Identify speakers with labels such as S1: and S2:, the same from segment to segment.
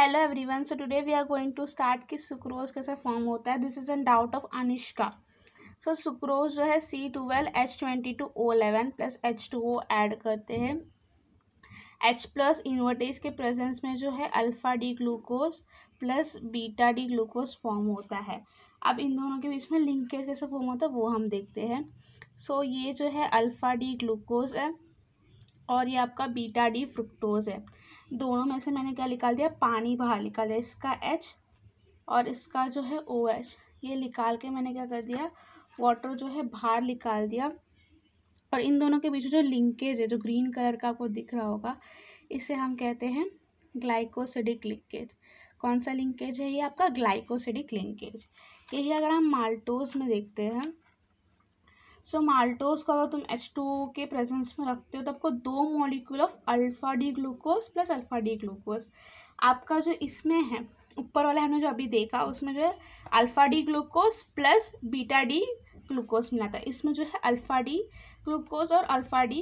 S1: Hello everyone so today we are going to start कि sucrose कैसे form होता है this is an doubt of Anishka so sucrose जो है C twelve H twenty two O eleven plus H two O add करते हैं H plus invertase के presence में जो है alpha D glucose plus beta D glucose form होता है अब इन दोनों के बीच में लिंकेज कैसे फॉर्म होता है वो हम देखते हैं सो so, ये जो है अल्फ़ा डी ग्लूकोज है और ये आपका बीटा डी फ्रुक्टोज है दोनों में से मैंने क्या निकाल दिया पानी बाहर निकाल दिया इसका एच और इसका जो है ओ एच ये निकाल के मैंने क्या कर दिया वाटर जो है बाहर निकाल दिया और इन दोनों के बीच जो लिंकेज है जो ग्रीन कलर का आपको दिख रहा होगा इसे हम कहते हैं ग्लाइकोसिडिक लिंकेज कौन सा लिंकेज है ये आपका ग्लाइकोसिडिक लिंकेज यही अगर हम माल्टोज में देखते हैं सो माल्टोज को अगर तुम एच टू के प्रेजेंस में रखते हो तो आपको दो molecule of alpha D glucose plus alpha D glucose आपका जो इसमें है ऊपर वाला हमने जो अभी देखा उसमें जो है alpha D glucose plus beta D glucose मिला था इसमें जो है अल्फ़ा डी ग्लूकोज और अल्फ़ा डी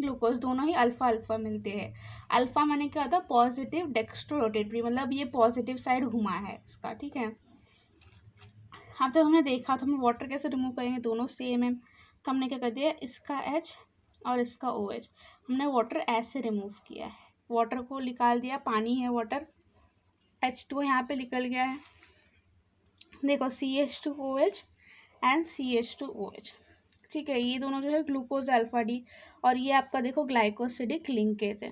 S1: ग्लूकोज दोनों ही अल्फ़ा अल्फ़ा मिलते हैं अल्फ़ा मैंने क्या होता है पॉजिटिव डेक्स्ट्रोरोटेटरी मतलब ये पॉजिटिव साइड घुमा है इसका ठीक है अब जब हमने देखा तो हम वाटर कैसे रिमूव करेंगे दोनों सेम है तो हमने क्या कर दिया इसका एच और इसका ओ OH। एच हमने वाटर एच से रिमूव किया है वाटर को निकाल दिया पानी है वाटर एच टू यहाँ पर निकल गया है देखो C H two O H and C H two O H ठीक है ये दोनों जो है ग्लूकोज अल्फा डी और ये आपका देखो ग्लाइकोसिडिक लिंकेज है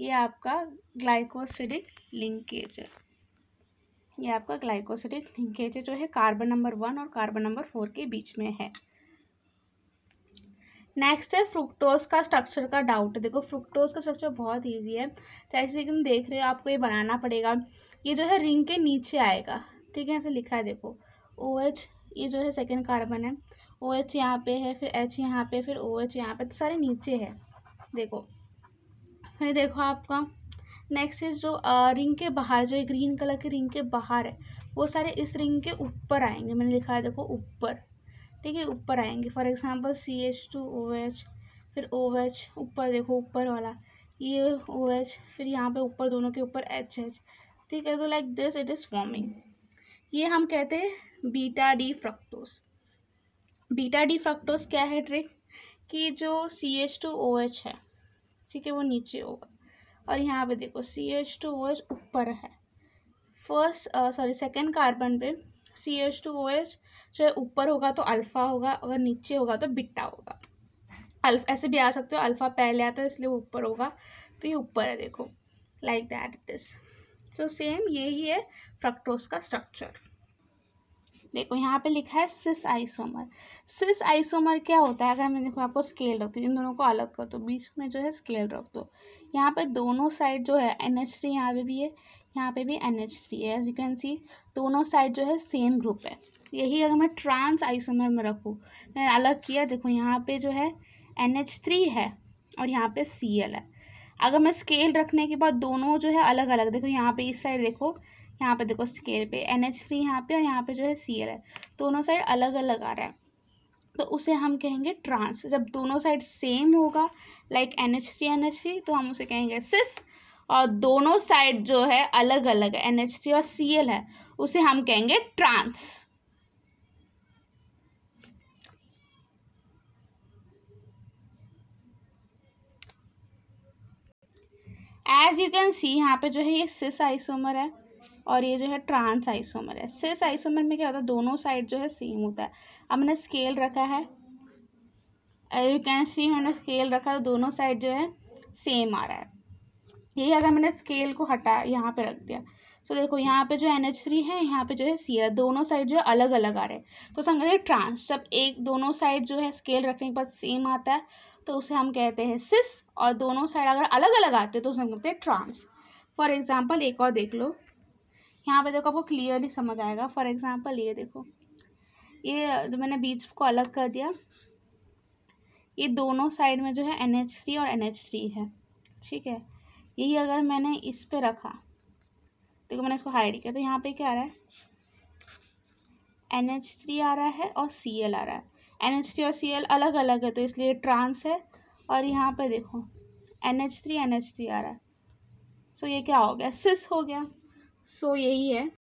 S1: ये आपका ग्लाइकोसिडिक लिंकेज है ये आपका ग्लाइकोसिडिक लिंकेज है जो है कार्बन नंबर वन और कार्बन नंबर फोर के बीच में है नेक्स्ट है फ्रुक्टोज का स्ट्रक्चर का डाउट देखो फ्रुक्टोज का स्ट्रक्चर बहुत ईजी है जैसे कि तुम देख रहे हो आपको ये बनाना पड़ेगा ये जो है रिंग के नीचे आएगा ठीक है ऐसे लिखा है देखो ओ एच ये जो है सेकेंड कार्बन है ओ OH एच यहाँ पे है फिर एच यहाँ पे फिर ओ OH एच यहाँ पे तो सारे नीचे है देखो फिर देखो आपका नेक्स्ट इज जो रिंग के बाहर जो ग्रीन कलर के रिंग के बाहर है वो सारे इस रिंग के ऊपर आएंगे मैंने लिखा है देखो ऊपर ठीक है ऊपर आएंगे for example C H two O H फिर ओ एच ऊपर देखो ऊपर वाला ये ओ एच फिर यहाँ पे ऊपर दोनों के ऊपर एच एच ठीक है तो like this it is forming ये हम कहते हैं beta D fructose beta D fructose क्या है ट्रिक कि जो C H two O H है ठीक है वो नीचे होगा और यहाँ पे देखो C H two O H ऊपर है फर्स्ट सॉरी सेकेंड कार्बन पे C H two O H जो है ऊपर होगा तो अल्फ़ा होगा अगर नीचे होगा तो बिट्टा होगा अल्फ ऐसे भी आ सकते हो अल्फ़ा पहले आता है इसलिए ऊपर होगा तो ये ऊपर है देखो like that it is so same ये ही है फ्रक्टोज का स्ट्रक्चर देखो यहाँ पे लिखा है सिस आइसोमर सिस आइसोमर क्या होता है अगर मैं देखो आपको स्केल रख दो इन दोनों को अलग कर दो बीच में जो है स्केल रख दो यहाँ पे दोनों साइड जो है एन एच थ्री यहाँ पे भी है यहाँ पे भी एन एच थ्री है एज यू कैन सी दोनों साइड जो है सेम ग्रुप है यही अगर मैं ट्रांस आइसोमर में रखूँ मैंने अलग किया देखो यहाँ पे जो है एन एच थ्री है और यहाँ पे सी एल है अगर मैं स्केल रखने के बाद दोनों जो है अलग अलग देखो यहाँ पे इस साइड देखो यहाँ पे देखो स्केल पे एन एच थ्री यहाँ पे और यहाँ पर जो है सी एल है दोनों साइड अलग अलग आ रहा है तो उसे हम कहेंगे ट्रांस जब दोनों साइड सेम होगा like N H three N H three तो हम उसे कहेंगे सिस और दोनों साइड जो है अलग अलग है एन एच थ्री और सी एल है उसे हम कहेंगे trans as you can see यहाँ पे जो है ये सिस आइसोमर है और ये जो है ट्रांस आइसोमर है सिस आइसोमर में क्या होता है दोनों साइड जो है सेम होता है अब मैंने स्केल रखा है यू कैन सी मैंने स्केल रखा है दोनों साइड जो है सेम आ रहा है यही अगर मैंने स्केल को हटा यहाँ पे रख दिया तो देखो यहाँ पे जो एन एच थ्री है यहाँ पे जो है सी दोनों साइड जो है अलग अलग आ रहे हैं तो संग ट्रांस जब एक दोनों साइड जो है स्केल रखने के बाद सेम आता है तो उसे हम कहते हैं सिस और दोनों साइड अगर अलग अलग आते हैं तो उसे हम कहते हैं ट्रांस फॉर एग्जाम्पल एक और देख लो यहाँ पे देखो आपको क्लियरली समझ आएगा फॉर एग्जाम्पल ये देखो ये जो मैंने बीच को अलग कर दिया ये दोनों साइड में जो है एन एच थ्री और एन एच थ्री है ठीक है यही अगर मैंने इस पे रखा देखो मैंने इसको हाइड किया तो यहाँ पे क्या आ रहा है एन एच थ्री आ रहा है और सी एल आ रहा है एन एच थ्री और सी एल अलग अलग है तो इसलिए ट्रांस है और यहाँ पे देखो N H three N H three आ रहा है सो ये क्या हो गया सिस हो गया सो यही है